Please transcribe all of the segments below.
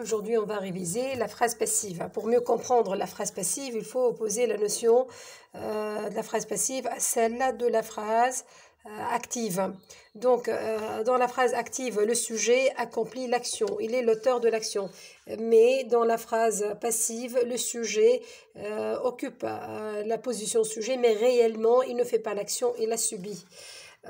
Aujourd'hui, on va réviser la phrase passive. Pour mieux comprendre la phrase passive, il faut opposer la notion euh, de la phrase passive à celle de la phrase euh, active. Donc, euh, dans la phrase active, le sujet accomplit l'action, il est l'auteur de l'action. Mais dans la phrase passive, le sujet occupe la position sujet, mais réellement, il ne fait pas l'action, il la subit.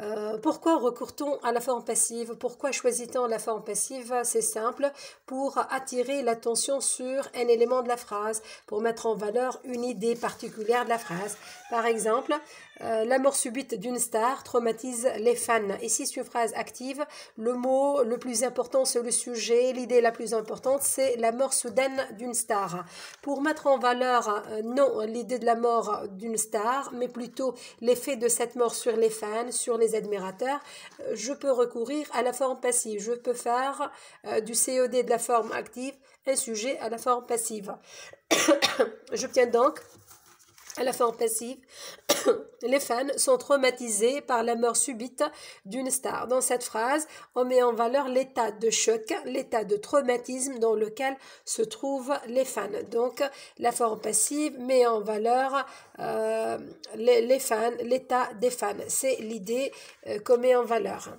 Euh, pourquoi recourt-on à la forme passive Pourquoi choisit-on la forme passive C'est simple, pour attirer l'attention sur un élément de la phrase, pour mettre en valeur une idée particulière de la phrase. Par exemple, euh, la mort subite d'une star traumatise les fans. Ici, c'est une phrase active. Le mot le plus important, c'est le sujet. L'idée la plus importante, c'est la mort soudaine d'une star. Pour mettre en valeur, euh, non l'idée de la mort d'une star, mais plutôt l'effet de cette mort sur les fans, sur les admirateurs, euh, je peux recourir à la forme passive. Je peux faire euh, du COD de la forme active, un sujet à la forme passive. J'obtiens donc à la forme passive, les fans sont traumatisés par la mort subite d'une star. Dans cette phrase, on met en valeur l'état de choc, l'état de traumatisme dans lequel se trouvent les fans. Donc, la forme passive met en valeur euh, les, fans, l'état des fans. C'est l'idée euh, qu'on met en valeur.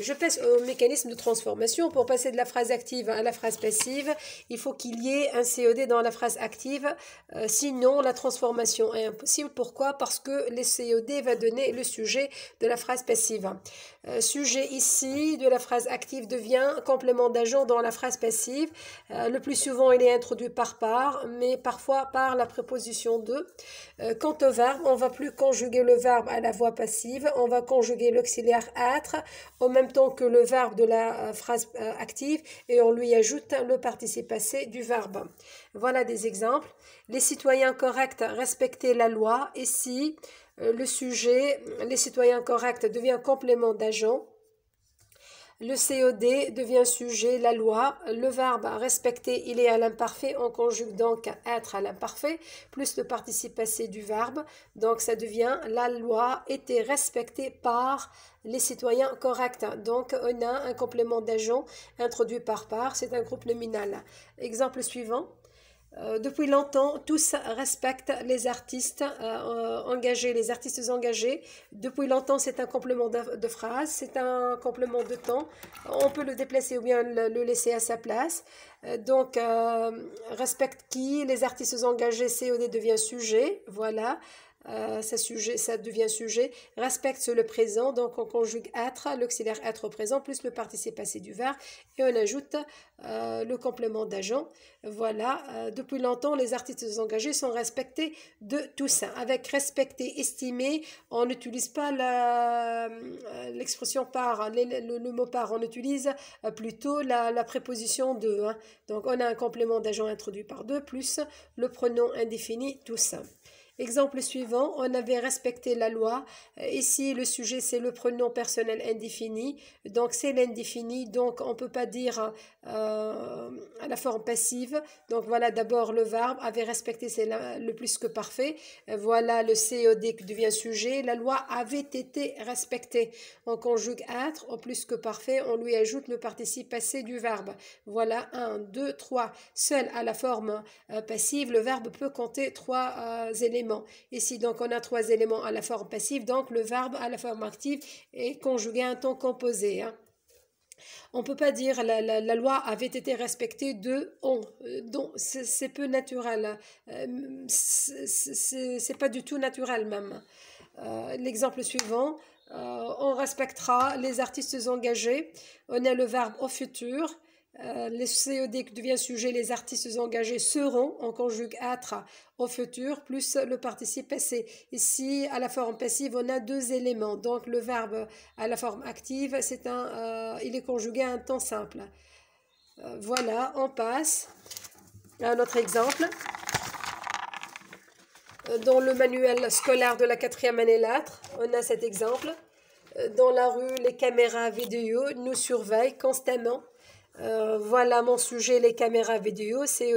Je passe au mécanisme de transformation. Pour passer de la phrase active à la phrase passive, il faut qu'il y ait un COD dans la phrase active. Euh, sinon, la transformation est impossible. Pourquoi Parce que le COD va donner le sujet de la phrase passive. Euh, sujet ici de la phrase active devient complément d'agent dans la phrase passive. Euh, le plus souvent, il est introduit par par, mais parfois par la préposition de. Euh, quant au verbe, on va plus conjuguer le verbe à la voix passive, on va conjuguer l'auxiliaire être en même temps que le verbe de la euh, phrase euh, active et on lui ajoute le participe passé du verbe. Voilà des exemples. Les citoyens corrects respectaient la loi. et si le sujet, les citoyens corrects devient complément d'agent. Le COD devient sujet, la loi, le verbe respecter, il est à l'imparfait, on conjugue donc être à l'imparfait, plus le participe passé du verbe, donc ça devient la loi était respectée par les citoyens corrects. Donc on a un complément d'agent introduit par part, c'est un groupe nominal. Exemple suivant. Euh, depuis longtemps, tous respectent les artistes euh, engagés, les artistes engagés. Depuis longtemps, c'est un complément de, phrase, c'est un complément de temps. On peut le déplacer ou bien le, laisser à sa place. Euh, donc, respecte qui Les artistes engagés, COD devient sujet, voilà. Euh, ça, sujet, devient sujet, respecte le présent, donc on conjugue être, l'auxiliaire être au présent, plus le participe passé du verbe, et on ajoute euh, le complément d'agent. Voilà, euh, depuis longtemps, les artistes engagés sont respectés de tout Avec respecter, estimer, on n'utilise pas l'expression par, le, mot par, on utilise plutôt la, préposition de. Hein. Donc on a un complément d'agent introduit par deux, plus le pronom indéfini, tout Exemple suivant, on avait respecté la loi. Euh, ici, le sujet, c'est le pronom personnel indéfini. Donc, c'est l'indéfini. Donc, on ne peut pas dire euh, à la forme passive. Donc, voilà, d'abord, le verbe avait respecté, c'est le plus que parfait. Euh, voilà, le COD e qui devient sujet. La loi avait été respectée. On conjugue être au plus que parfait. On lui ajoute le participe passé du verbe. Voilà, 1, 2, 3. Seul à la forme passive, le verbe peut compter trois éléments Ici, donc, on a trois éléments à la forme passive, donc le verbe à la forme active est conjugué à un temps composé. Hein. On ne peut pas dire la, la, loi avait été respectée de on. Euh, donc, c'est peu naturel. Hein. Euh, c'est pas du tout naturel même. Euh, l'exemple suivant, on respectera les artistes engagés. On a le verbe au futur. Euh, les COD e qui devient sujet, les artistes engagés seront, en conjugue ATRA au futur, plus le participe passé. Ici, à la forme passive, on a deux éléments. Donc, le verbe à la forme active, c'est un, euh, il est conjugué à un temps simple. Euh, voilà, on passe à un autre exemple. Dans le manuel scolaire de la quatrième année l'âtre, on a cet exemple. Dans la rue, les caméras vidéo nous surveillent constamment euh, voilà mon sujet, les caméras vidéo, c'est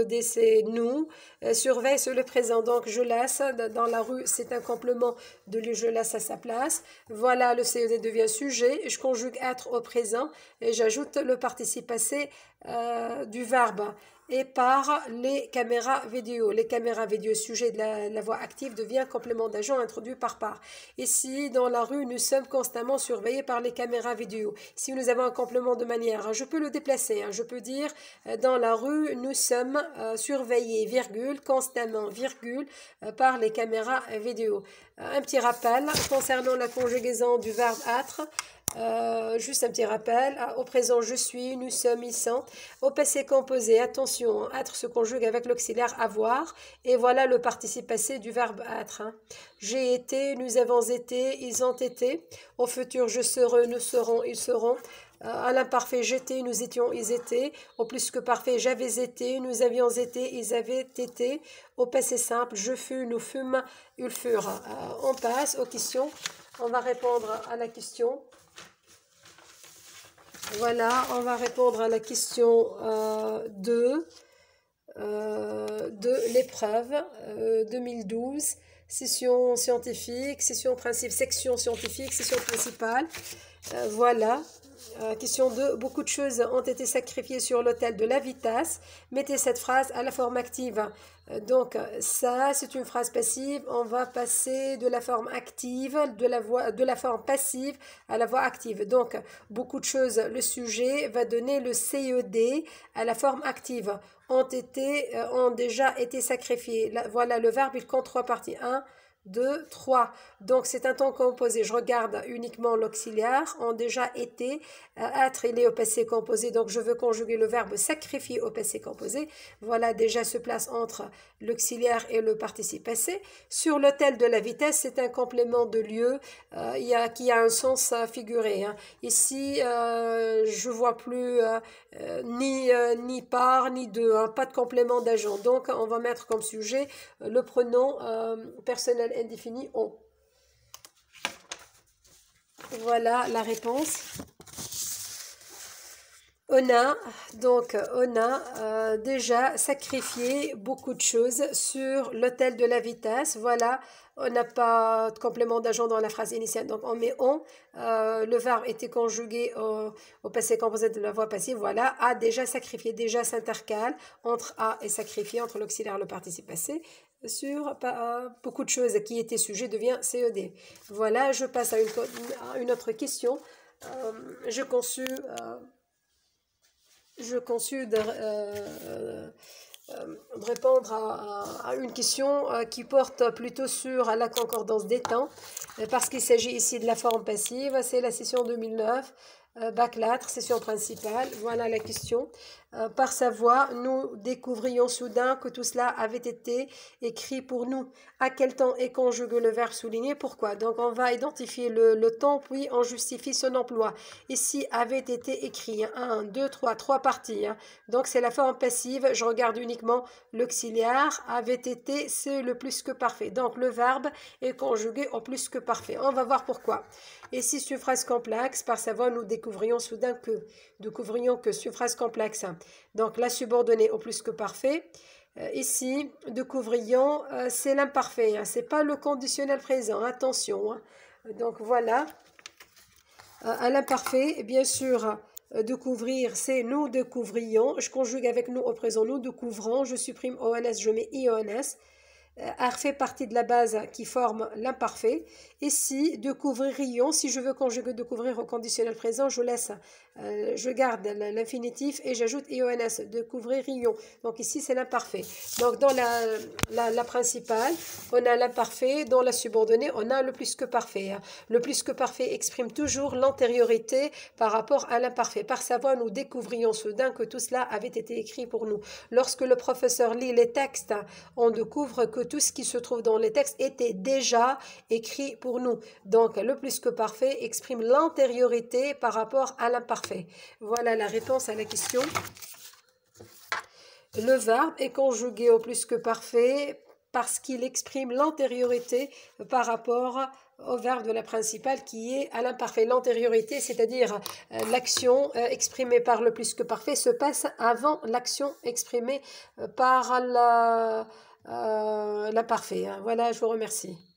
nous, euh, surveille sur le présent. Donc, je laisse dans la rue, c'est un complément de le je laisse à sa place. Voilà, le COD e devient sujet, je conjugue être au présent et j'ajoute le participe passé euh, du verbe et par les caméras vidéo. Les caméras vidéo sujet de la, voix active devient complément d'agent introduit par part. Ici, dans la rue, nous sommes constamment surveillés par les caméras vidéo. Si nous avons un complément de manière, je peux le déplacer. Hein. je peux dire, euh, dans la rue, nous sommes euh, surveillés, virgule, constamment, virgule, euh, par les caméras vidéo. un petit rappel concernant la conjugaison du verbe être. juste un petit rappel, ah, au présent je suis, nous sommes, ils sont. Au passé composé, attention être se conjugue avec l'auxiliaire avoir. Et voilà le participe passé du verbe être. Hein. J'ai été, nous avons été, ils ont été. Au futur, je serai, nous serons, ils seront. Euh, à l'imparfait, j'étais, nous étions, ils étaient. Au plus que parfait, j'avais été, nous avions été, ils avaient été. Au passé simple, je fus, nous fûmes, ils furent. Euh, on passe aux questions. On va répondre à la question. Voilà, on va répondre à la question 2 euh, euh, de l'épreuve 2012, euh, session scientifique, session principe, section scientifique, session principale. voilà, euh, question 2. Beaucoup de choses ont été sacrifiées sur l'autel de la vitesse. Mettez cette phrase à la forme active. Euh, donc, ça, c'est une phrase passive. On va passer de la forme active, de la, voix, de la forme passive à la voix active. Donc, beaucoup de choses, le sujet va donner le CED à la forme active. Ont, été, euh, ont déjà été sacrifiées. voilà, le verbe, il compte trois parties. 1, 2, 3. Donc c'est un temps composé. Je regarde uniquement l'auxiliaire, ont déjà été, être, il est au passé composé. Donc je veux conjuguer le verbe sacrifier au passé composé. Voilà, déjà se place entre l'auxiliaire et le participe passé. Sur l'hôtel de la vitesse, c'est un complément de lieu euh, qui a un sens euh, figuré. Hein. Ici, euh, je vois plus ni, ni par, ni de, hein. pas de complément d'agent. Donc on va mettre comme sujet le pronom personnel indéfini « on ». Voilà la réponse. On a, donc, on a euh, déjà sacrifié beaucoup de choses sur l'autel de la vitesse. Voilà, on n'a pas de complément d'agent dans la phrase initiale, donc on met on. Euh, le verbe était conjugué au, passé composé de la voix passive. Voilà, a déjà sacrifié, déjà s'intercale entre a et sacrifié, entre l'auxiliaire et le participe passé sur euh, beaucoup de choses qui étaient sujets, devient CED. Voilà, je passe à une, une autre question. Euh, je conçus, euh, je conçus de, répondre à, une question qui porte plutôt sur la concordance des temps, parce qu'il s'agit ici de la forme passive. C'est la session 2009. Bac session principale. Voilà la question. Euh, par sa voix, nous découvrions soudain que tout cela avait été écrit pour nous. À quel temps est conjugué le verbe souligné Pourquoi Donc, on va identifier le, temps, puis on justifie son emploi. Ici, avait été écrit. Hein, un, deux, trois, trois parties. Hein. Donc, c'est la forme passive. Je regarde uniquement l'auxiliaire. Avait été, c'est le plus que parfait. Donc, le verbe est conjugué au plus que parfait. On va voir pourquoi. Et si sur complexe, par sa voix, nous découvrions soudain que, découvrions que sur phrase complexe, hein, donc la subordonnée au plus que parfait. Euh, ici, de euh, c'est l'imparfait. Hein. c'est pas le conditionnel présent. Attention. Hein. Donc voilà. Euh, à l'imparfait, bien sûr, de couvrir, c'est nous de Je conjugue avec nous au présent, nous de Je supprime ONS, je mets IONS. Euh, a fait partie de la base qui forme l'imparfait. Et si de si je veux conjuguer de couvrir au conditionnel présent, je laisse, euh, je garde l'infinitif et j'ajoute ions, de couvrir Donc ici, c'est l'imparfait. Donc dans la, la, principale, on a l'imparfait. Dans la subordonnée, on a le plus que parfait. Le plus que parfait exprime toujours l'antériorité par rapport à l'imparfait. Par sa nous découvrions soudain que tout cela avait été écrit pour nous. Lorsque le professeur lit les textes, on découvre que tout ce qui se trouve dans les textes était déjà écrit pour nous. Donc, le plus que parfait exprime l'antériorité par rapport à l'imparfait. Voilà la réponse à la question. Le verbe est conjugué au plus que parfait parce qu'il exprime l'antériorité par rapport au verbe de la principale qui est à l'imparfait. L'antériorité, c'est-à-dire euh, l'action euh, exprimée par le plus que parfait, se passe avant l'action exprimée euh, par la euh, la parfait. Hein. Voilà, je vous remercie.